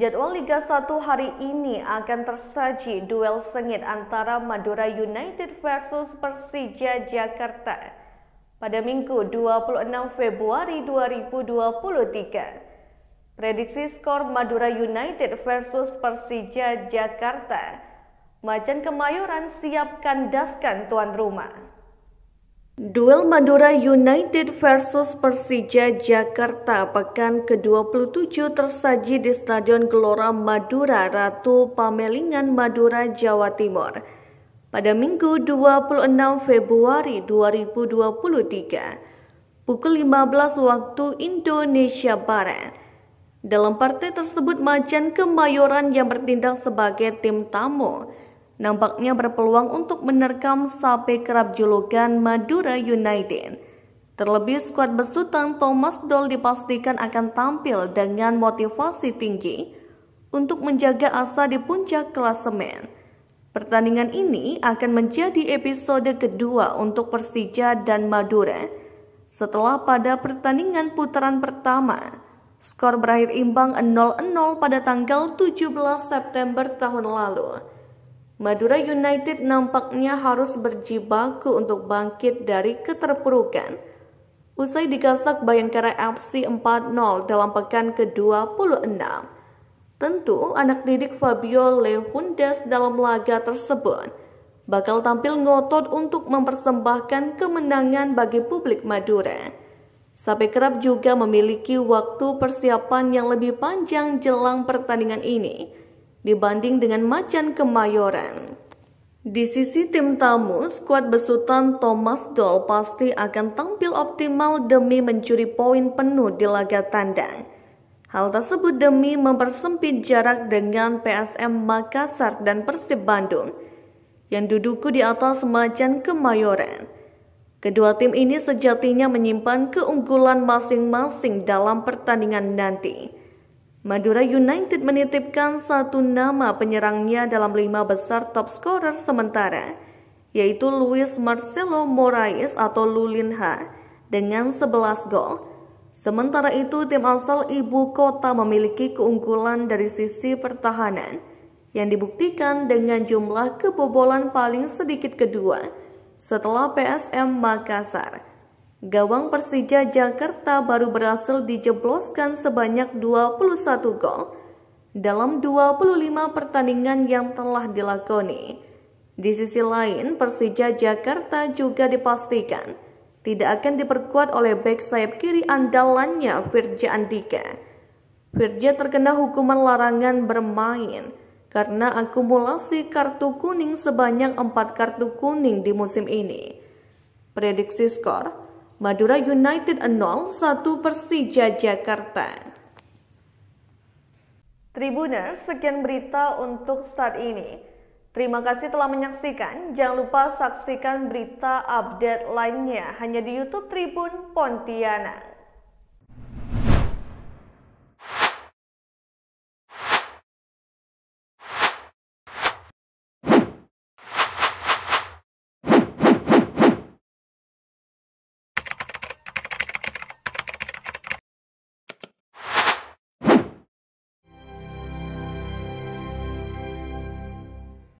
Jadwal Liga 1 hari ini akan tersaji duel sengit antara Madura United versus Persija Jakarta pada Minggu 26 Februari 2023. Prediksi skor Madura United versus Persija Jakarta. Macan Kemayoran siapkan daskan tuan rumah. Duel Madura United versus Persija Jakarta pekan ke-27 tersaji di Stadion Gelora Madura, Ratu Pamelingan, Madura, Jawa Timur. Pada Minggu 26 Februari 2023, pukul 15 waktu Indonesia Barat. Dalam partai tersebut Macan Kemayoran yang bertindak sebagai tim tamu nampaknya berpeluang untuk menerkam sampai kerap julukan Madura United. Terlebih skuad besutan Thomas Doll dipastikan akan tampil dengan motivasi tinggi untuk menjaga asa di puncak klasemen. Pertandingan ini akan menjadi episode kedua untuk Persija dan Madura setelah pada pertandingan putaran pertama. Skor berakhir imbang 0-0 pada tanggal 17 September tahun lalu. Madura United nampaknya harus berjibaku untuk bangkit dari keterpurukan. Usai digasak Bayangkara FC 4-0 dalam pekan ke-26. Tentu anak didik Fabio Lewundes dalam laga tersebut bakal tampil ngotot untuk mempersembahkan kemenangan bagi publik Madura. Sampai kerap juga memiliki waktu persiapan yang lebih panjang jelang pertandingan ini dibanding dengan Macan Kemayoran. Di sisi tim tamu, skuad besutan Thomas Doll pasti akan tampil optimal demi mencuri poin penuh di laga tandang. Hal tersebut demi mempersempit jarak dengan PSM Makassar dan Persib Bandung yang duduku di atas Macan Kemayoran. Kedua tim ini sejatinya menyimpan keunggulan masing-masing dalam pertandingan nanti. Madura United menitipkan satu nama penyerangnya dalam lima besar top scorer sementara, yaitu Luis Marcelo Moraes atau Lulinha dengan 11 gol. Sementara itu, tim asal ibu kota memiliki keunggulan dari sisi pertahanan yang dibuktikan dengan jumlah kebobolan paling sedikit kedua setelah PSM Makassar. Gawang Persija Jakarta baru berhasil dijebloskan sebanyak 21 gol dalam 25 pertandingan yang telah dilakoni. Di sisi lain, Persija Jakarta juga dipastikan tidak akan diperkuat oleh bek sayap kiri andalannya Firja Andika. Firja terkena hukuman larangan bermain karena akumulasi kartu kuning sebanyak 4 kartu kuning di musim ini. Prediksi skor Madura United 0-1 Persija Jakarta. Tribuners, sekian berita untuk saat ini. Terima kasih telah menyaksikan. Jangan lupa saksikan berita update lainnya hanya di YouTube Tribun Pontianak.